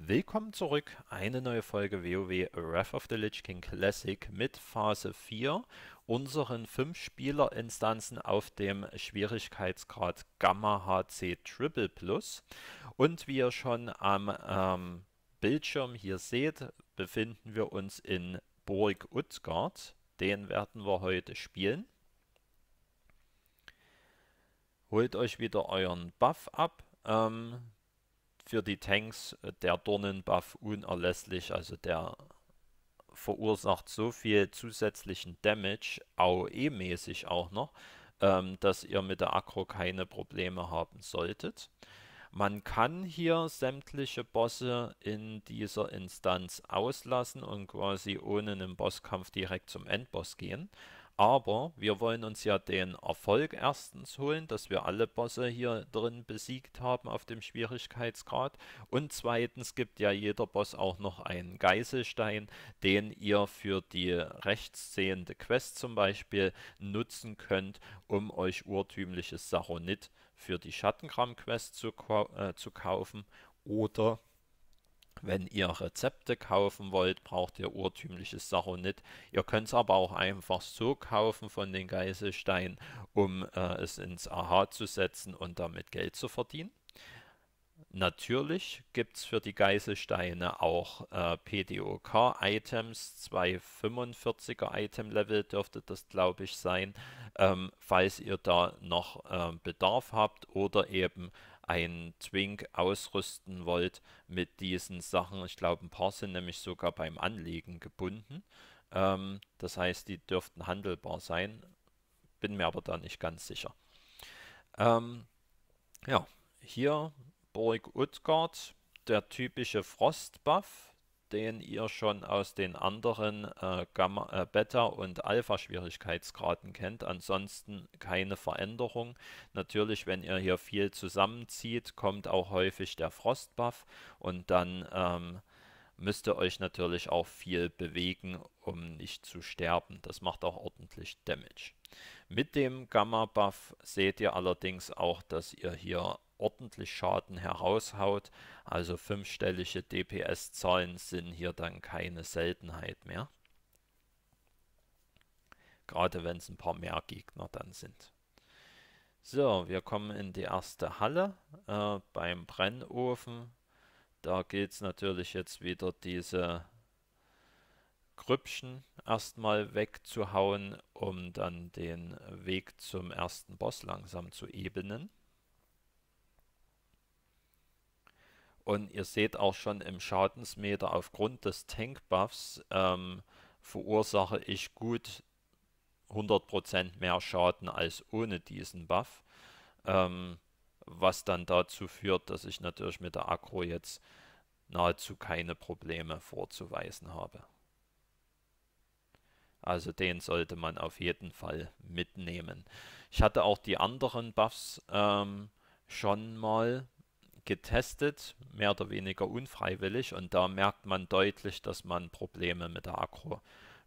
Willkommen zurück, eine neue Folge WoW Wrath of the Lich King Classic mit Phase 4, unseren 5 Spielerinstanzen auf dem Schwierigkeitsgrad Gamma HC Triple Plus. Und wie ihr schon am ähm, Bildschirm hier seht, befinden wir uns in Burg Utgard. Den werden wir heute spielen. Holt euch wieder euren Buff ab. Ähm, für die Tanks äh, der Dornenbuff unerlässlich. Also der verursacht so viel zusätzlichen Damage, AOE-mäßig auch noch, ähm, dass ihr mit der Akro keine Probleme haben solltet. Man kann hier sämtliche Bosse in dieser Instanz auslassen und quasi ohne einen Bosskampf direkt zum Endboss gehen. Aber wir wollen uns ja den Erfolg erstens holen, dass wir alle Bosse hier drin besiegt haben auf dem Schwierigkeitsgrad. Und zweitens gibt ja jeder Boss auch noch einen Geiselstein, den ihr für die rechtsstehende Quest zum Beispiel nutzen könnt, um euch urtümliches Saronit für die Schattengramm-Quest zu, äh, zu kaufen oder wenn ihr Rezepte kaufen wollt, braucht ihr urtümliches Saronit. Ihr könnt es aber auch einfach so kaufen von den Geiselsteinen, um äh, es ins Aha zu setzen und damit Geld zu verdienen. Natürlich gibt es für die Geiselsteine auch äh, PDOK-Items, 245er-Item-Level dürfte das, glaube ich, sein, ähm, falls ihr da noch äh, Bedarf habt oder eben ein Twink ausrüsten wollt mit diesen Sachen. Ich glaube, ein paar sind nämlich sogar beim Anlegen gebunden. Ähm, das heißt, die dürften handelbar sein. Bin mir aber da nicht ganz sicher. Ähm, ja, hier Burg Utgard, der typische Frostbuff den ihr schon aus den anderen äh, Gamma, äh, Beta- und Alpha-Schwierigkeitsgraden kennt. Ansonsten keine Veränderung. Natürlich, wenn ihr hier viel zusammenzieht, kommt auch häufig der Frostbuff und dann ähm, müsst ihr euch natürlich auch viel bewegen, um nicht zu sterben. Das macht auch ordentlich Damage. Mit dem Gamma-Buff seht ihr allerdings auch, dass ihr hier ordentlich Schaden heraushaut. Also fünfstellige DPS-Zahlen sind hier dann keine Seltenheit mehr. Gerade wenn es ein paar mehr Gegner dann sind. So, wir kommen in die erste Halle äh, beim Brennofen. Da gilt es natürlich jetzt wieder diese Krüppchen erstmal wegzuhauen, um dann den Weg zum ersten Boss langsam zu ebenen. Und ihr seht auch schon im Schadensmeter aufgrund des Tankbuffs ähm, verursache ich gut 100% mehr Schaden als ohne diesen Buff. Ähm, was dann dazu führt, dass ich natürlich mit der Akro jetzt nahezu keine Probleme vorzuweisen habe. Also den sollte man auf jeden Fall mitnehmen. Ich hatte auch die anderen Buffs ähm, schon mal getestet, mehr oder weniger unfreiwillig. Und da merkt man deutlich, dass man Probleme mit der Akro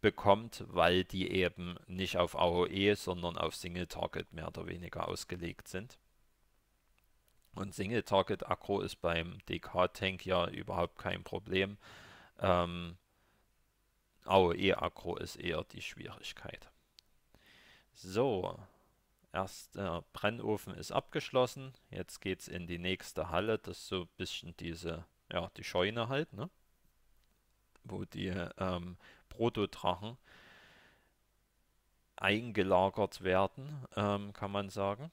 bekommt, weil die eben nicht auf AOE, sondern auf Single Target mehr oder weniger ausgelegt sind. Und Single Target Akro ist beim DK-Tank ja überhaupt kein Problem. Ähm, AOE Akro ist eher die Schwierigkeit. So, erster äh, Brennofen ist abgeschlossen. Jetzt geht es in die nächste Halle. Das ist so ein bisschen diese, ja, die Scheune halt, ne? Wo die ähm, Protodrachen eingelagert werden, ähm, kann man sagen.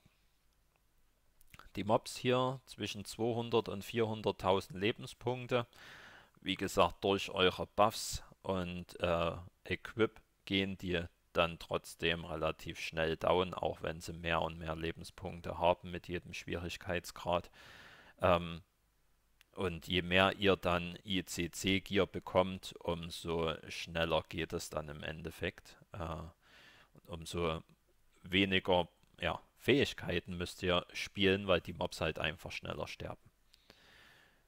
Die Mobs hier zwischen 200.000 und 400.000 Lebenspunkte. Wie gesagt, durch eure Buffs und äh, Equip gehen die dann trotzdem relativ schnell down, auch wenn sie mehr und mehr Lebenspunkte haben mit jedem Schwierigkeitsgrad. Ähm, und je mehr ihr dann ICC-Gear bekommt, umso schneller geht es dann im Endeffekt. Äh, umso weniger ja, Fähigkeiten müsst ihr spielen, weil die Mobs halt einfach schneller sterben.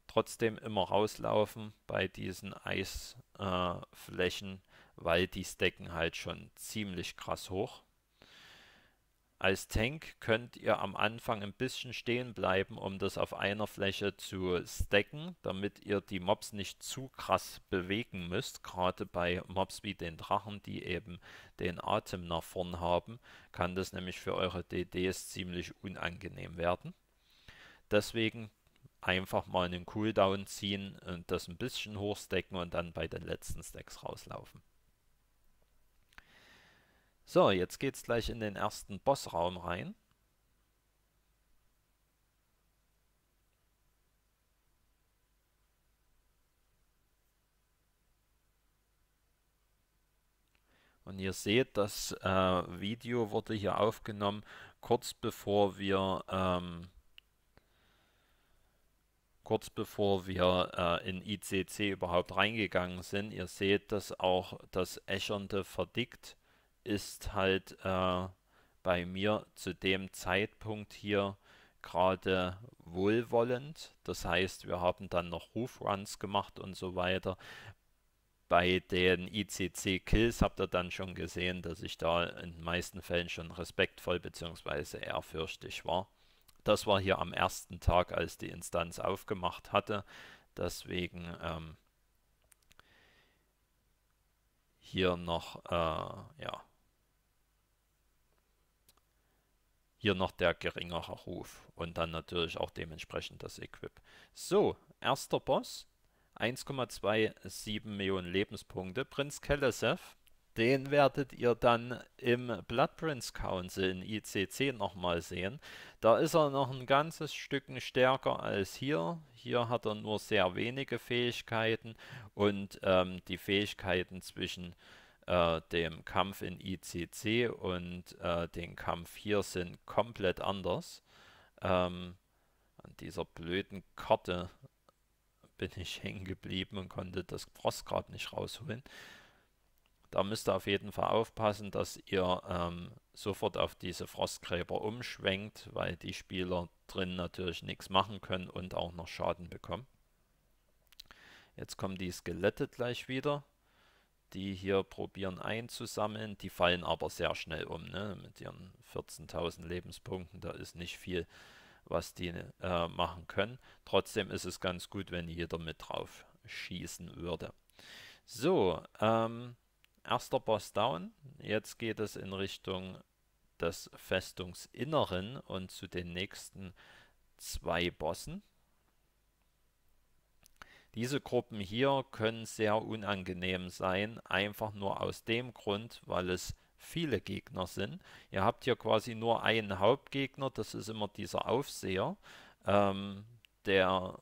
Trotzdem immer rauslaufen bei diesen Eisflächen. Äh, weil die stacken halt schon ziemlich krass hoch. Als Tank könnt ihr am Anfang ein bisschen stehen bleiben, um das auf einer Fläche zu stacken, damit ihr die Mobs nicht zu krass bewegen müsst. Gerade bei Mobs wie den Drachen, die eben den Atem nach vorn haben, kann das nämlich für eure DDs ziemlich unangenehm werden. Deswegen einfach mal einen Cooldown ziehen und das ein bisschen hochstecken und dann bei den letzten Stacks rauslaufen. So, jetzt geht's gleich in den ersten Bossraum rein. Und ihr seht, das äh, Video wurde hier aufgenommen, kurz bevor wir ähm, kurz bevor wir äh, in ICC überhaupt reingegangen sind. Ihr seht, dass auch das Äschernde verdickt ist halt äh, bei mir zu dem Zeitpunkt hier gerade wohlwollend. Das heißt, wir haben dann noch Rufruns gemacht und so weiter. Bei den ICC-Kills habt ihr dann schon gesehen, dass ich da in den meisten Fällen schon respektvoll bzw. ehrfürchtig war. Das war hier am ersten Tag, als die Instanz aufgemacht hatte. Deswegen ähm, hier noch äh, ja, hier noch der geringere Ruf und dann natürlich auch dementsprechend das Equip. So, erster Boss, 1,27 Millionen Lebenspunkte, Prinz Kelesev. Den werdet ihr dann im Blood Prince Council in ICC nochmal sehen. Da ist er noch ein ganzes Stück stärker als hier. Hier hat er nur sehr wenige Fähigkeiten und ähm, die Fähigkeiten zwischen äh, dem Kampf in ICC und äh, den Kampf hier sind komplett anders. Ähm, an dieser blöden Karte bin ich hängen geblieben und konnte das Frostgrad nicht rausholen. Da müsst ihr auf jeden Fall aufpassen, dass ihr ähm, sofort auf diese Frostgräber umschwenkt, weil die Spieler drin natürlich nichts machen können und auch noch Schaden bekommen. Jetzt kommen die Skelette gleich wieder die hier probieren einzusammeln. Die fallen aber sehr schnell um. Ne? Mit ihren 14.000 Lebenspunkten, da ist nicht viel, was die äh, machen können. Trotzdem ist es ganz gut, wenn jeder mit drauf schießen würde. So, ähm, erster Boss down. Jetzt geht es in Richtung des Festungsinneren und zu den nächsten zwei Bossen. Diese Gruppen hier können sehr unangenehm sein, einfach nur aus dem Grund, weil es viele Gegner sind. Ihr habt hier quasi nur einen Hauptgegner, das ist immer dieser Aufseher, ähm, der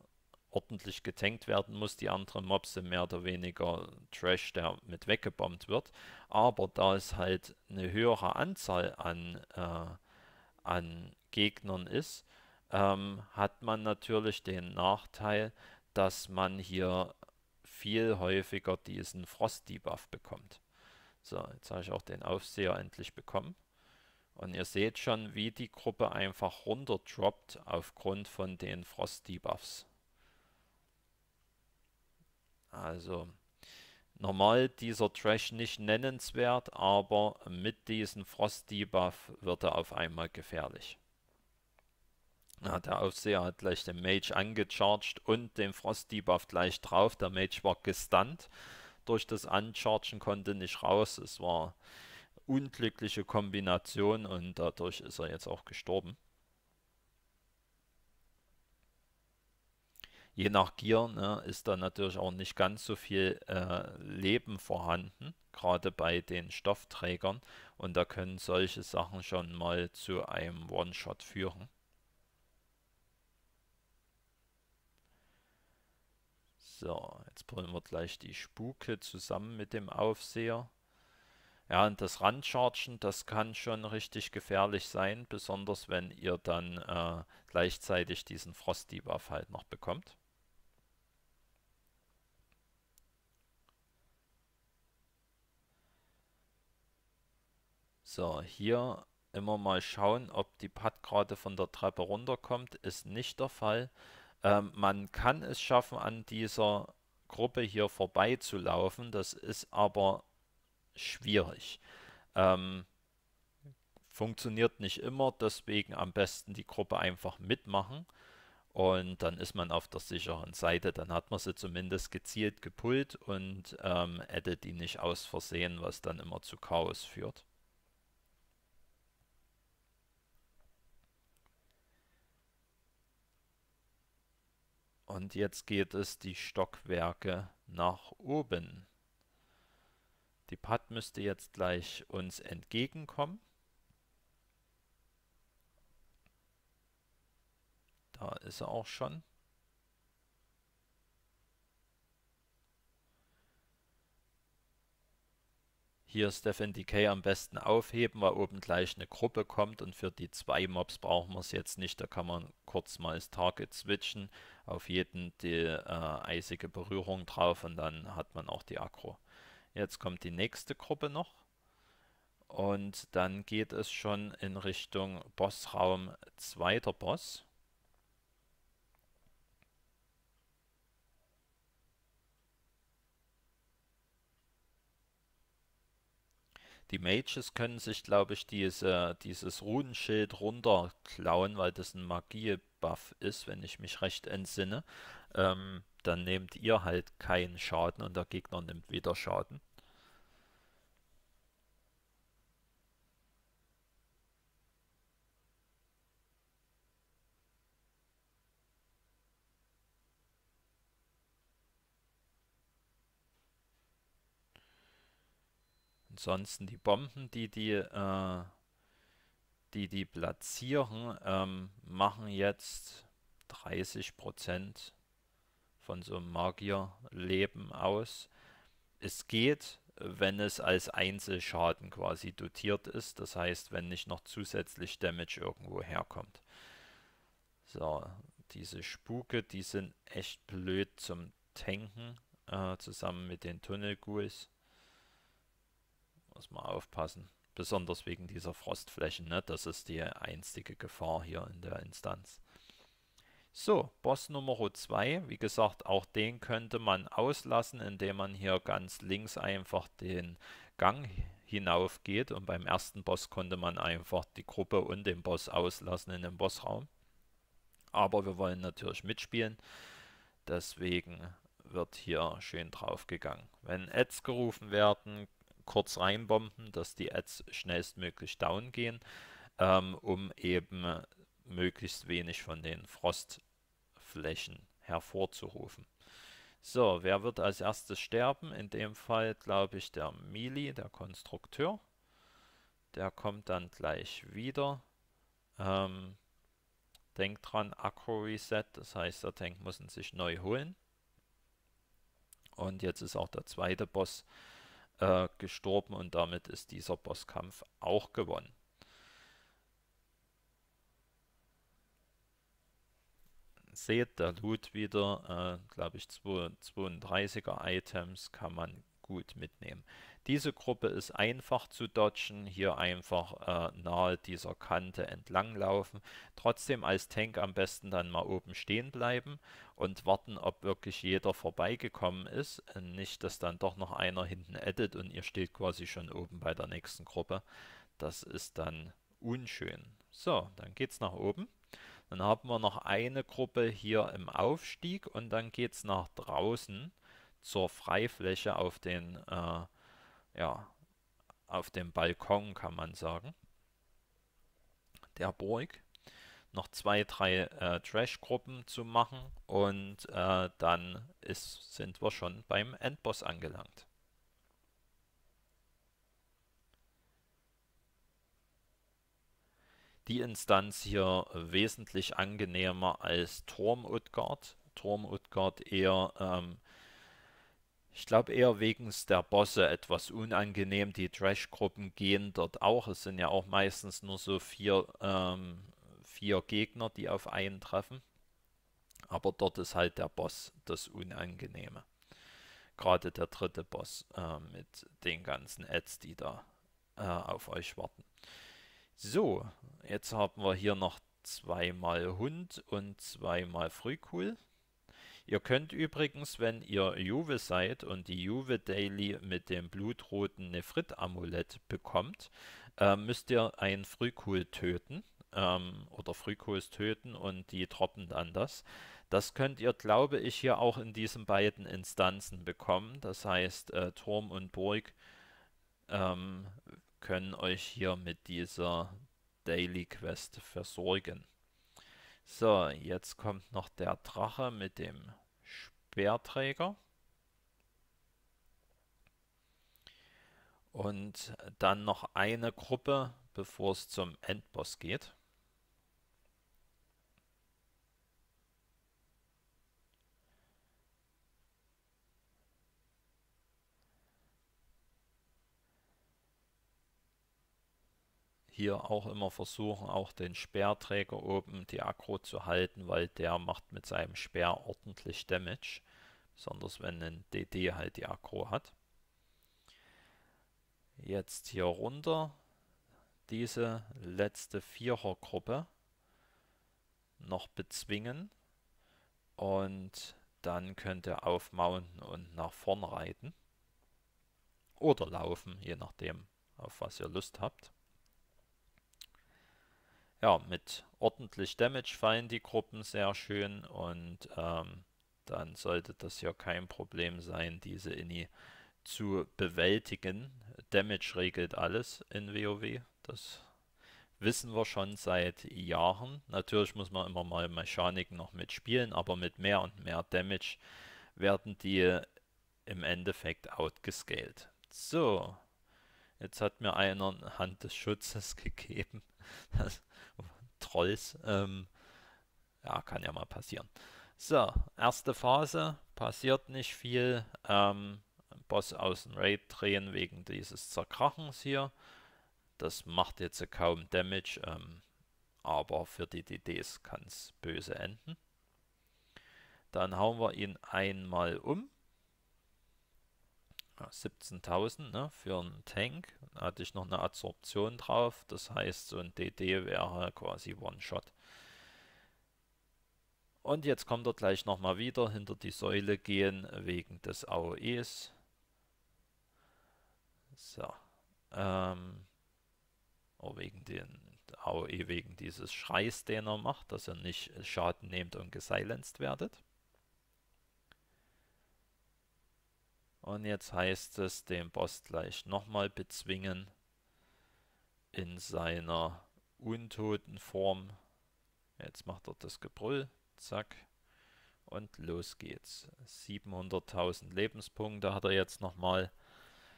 ordentlich getankt werden muss. Die anderen Mobs sind mehr oder weniger Trash, der mit weggebombt wird. Aber da es halt eine höhere Anzahl an, äh, an Gegnern ist, ähm, hat man natürlich den Nachteil, dass man hier viel häufiger diesen Frost-Debuff bekommt. So, jetzt habe ich auch den Aufseher endlich bekommen. Und ihr seht schon, wie die Gruppe einfach runter droppt aufgrund von den Frost-Debuffs. Also, normal dieser Trash nicht nennenswert, aber mit diesem Frost-Debuff wird er auf einmal gefährlich. Ja, der Aufseher hat gleich den Mage angecharged und den Frost-Debuff gleich drauf. Der Mage war gestunt durch das Unchargen, konnte nicht raus. Es war unglückliche Kombination und dadurch ist er jetzt auch gestorben. Je nach Gier ne, ist da natürlich auch nicht ganz so viel äh, Leben vorhanden, gerade bei den Stoffträgern. Und da können solche Sachen schon mal zu einem One-Shot führen. So, jetzt brüllen wir gleich die Spuke zusammen mit dem Aufseher. Ja, und das Randchargen, das kann schon richtig gefährlich sein, besonders wenn ihr dann äh, gleichzeitig diesen Frost-Debuff halt noch bekommt. So, hier immer mal schauen, ob die Pad gerade von der Treppe runterkommt, ist nicht der Fall. Ähm, man kann es schaffen, an dieser Gruppe hier vorbeizulaufen. Das ist aber schwierig. Ähm, funktioniert nicht immer, deswegen am besten die Gruppe einfach mitmachen und dann ist man auf der sicheren Seite. Dann hat man sie zumindest gezielt gepult und ähm, addet die nicht aus Versehen, was dann immer zu Chaos führt. Und jetzt geht es die Stockwerke nach oben. Die Pad müsste jetzt gleich uns entgegenkommen. Da ist er auch schon. hier Stephen Decay am besten aufheben, weil oben gleich eine Gruppe kommt und für die zwei Mobs brauchen wir es jetzt nicht. Da kann man kurz mal das Target switchen, auf jeden die äh, eisige Berührung drauf und dann hat man auch die Aggro. Jetzt kommt die nächste Gruppe noch und dann geht es schon in Richtung Bossraum zweiter Boss. Die Mages können sich, glaube ich, diese, dieses Runenschild runterklauen, weil das ein Magie-Buff ist, wenn ich mich recht entsinne. Ähm, dann nehmt ihr halt keinen Schaden und der Gegner nimmt wieder Schaden. ansonsten die Bomben, die die, äh, die, die platzieren, ähm, machen jetzt 30 von so einem Magierleben aus. Es geht, wenn es als Einzelschaden quasi dotiert ist, das heißt, wenn nicht noch zusätzlich Damage irgendwo herkommt. So, diese Spuke, die sind echt blöd zum Tanken, äh, zusammen mit den Tunnelghouls muss man aufpassen. Besonders wegen dieser Frostflächen. Ne? Das ist die einzige Gefahr hier in der Instanz. So, Boss Nummer 2. Wie gesagt, auch den könnte man auslassen, indem man hier ganz links einfach den Gang hinauf geht. Und beim ersten Boss konnte man einfach die Gruppe und den Boss auslassen in dem Bossraum. Aber wir wollen natürlich mitspielen. Deswegen wird hier schön drauf gegangen. Wenn Ads gerufen werden, kurz reinbomben, dass die Ads schnellstmöglich down gehen, ähm, um eben möglichst wenig von den Frostflächen hervorzurufen. So, wer wird als erstes sterben? In dem Fall glaube ich der Mili, der Konstrukteur. Der kommt dann gleich wieder. Ähm, denkt dran, Acro Reset, das heißt der Tank muss ihn sich neu holen. Und jetzt ist auch der zweite Boss äh, gestorben und damit ist dieser Bosskampf auch gewonnen. Seht, der Loot wieder, äh, glaube ich, 32er-Items kann man gut mitnehmen. Diese Gruppe ist einfach zu dodgen, hier einfach äh, nahe dieser Kante entlang laufen. Trotzdem als Tank am besten dann mal oben stehen bleiben und warten, ob wirklich jeder vorbeigekommen ist. Nicht, dass dann doch noch einer hinten edit und ihr steht quasi schon oben bei der nächsten Gruppe. Das ist dann unschön. So, dann geht's nach oben. Dann haben wir noch eine Gruppe hier im Aufstieg und dann geht es nach draußen zur Freifläche auf den, äh, ja, auf dem Balkon, kann man sagen, der Burg. Noch zwei, drei äh, Trash-Gruppen zu machen und äh, dann ist, sind wir schon beim Endboss angelangt. die Instanz hier wesentlich angenehmer als Turm Utgard. Turm Utgard eher ähm, ich glaube eher wegen der Bosse etwas unangenehm. Die Trash-Gruppen gehen dort auch. Es sind ja auch meistens nur so vier, ähm, vier Gegner, die auf einen treffen. Aber dort ist halt der Boss das Unangenehme. Gerade der dritte Boss äh, mit den ganzen Ads, die da äh, auf euch warten. So, jetzt haben wir hier noch zweimal Hund und zweimal Frühcool. Ihr könnt übrigens, wenn ihr Juve seid und die Juve Daily mit dem blutroten Nephrit-Amulett bekommt, äh, müsst ihr einen Frühkohl töten ähm, oder Frühkohls töten und die droppen dann das. Das könnt ihr, glaube ich, hier auch in diesen beiden Instanzen bekommen. Das heißt, äh, Turm und Burg ähm, können euch hier mit dieser Daily Quest versorgen. So, jetzt kommt noch der Drache mit dem Querträger. Und dann noch eine Gruppe, bevor es zum Endboss geht. hier auch immer versuchen, auch den Speerträger oben die Aggro zu halten, weil der macht mit seinem Speer ordentlich Damage besonders wenn ein DD halt die Akro hat. Jetzt hier runter diese letzte Vierergruppe noch bezwingen und dann könnt ihr aufmounten und nach vorn reiten oder laufen, je nachdem, auf was ihr Lust habt. Ja, mit ordentlich Damage fallen die Gruppen sehr schön und ähm, dann sollte das ja kein Problem sein, diese Inni zu bewältigen. Damage regelt alles in WoW. Das wissen wir schon seit Jahren. Natürlich muss man immer mal Mechaniken noch mitspielen, aber mit mehr und mehr Damage werden die im Endeffekt outgescaled. So, jetzt hat mir einer eine Hand des Schutzes gegeben. Trolls, ähm, ja, kann ja mal passieren. So, erste Phase, passiert nicht viel. Ähm, Boss aus dem Raid drehen wegen dieses Zerkrachens hier. Das macht jetzt kaum Damage, ähm, aber für die DDs kann es böse enden. Dann hauen wir ihn einmal um. 17.000 ne, für einen Tank. Da hatte ich noch eine Adsorption drauf. Das heißt, so ein DD wäre quasi One-Shot. Und jetzt kommt er gleich nochmal wieder hinter die Säule gehen wegen des AOEs. So. Ähm, oh, wegen den AOE, wegen dieses Schreis, den er macht, dass er nicht Schaden nehmt und gesilenced werdet. Und jetzt heißt es, den Boss gleich nochmal bezwingen in seiner untoten Form. Jetzt macht er das Gebrüll. Zack. Und los geht's. 700.000 Lebenspunkte hat er jetzt nochmal.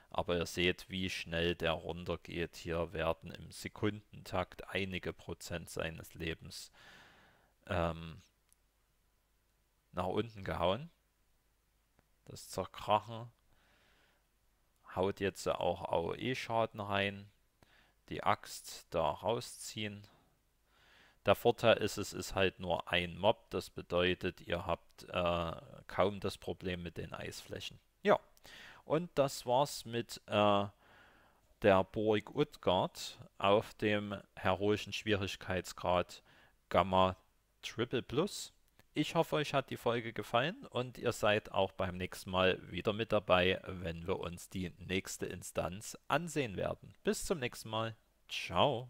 Aber ihr seht, wie schnell der runtergeht. Hier werden im Sekundentakt einige Prozent seines Lebens ähm, nach unten gehauen. Das Zerkrachen haut jetzt auch AOE-Schaden rein. Die Axt da rausziehen. Der Vorteil ist, es ist halt nur ein Mob. Das bedeutet, ihr habt äh, kaum das Problem mit den Eisflächen. Ja, und das war's mit äh, der Burg Utgard auf dem heroischen Schwierigkeitsgrad Gamma Triple Plus. Ich hoffe, euch hat die Folge gefallen und ihr seid auch beim nächsten Mal wieder mit dabei, wenn wir uns die nächste Instanz ansehen werden. Bis zum nächsten Mal. Ciao.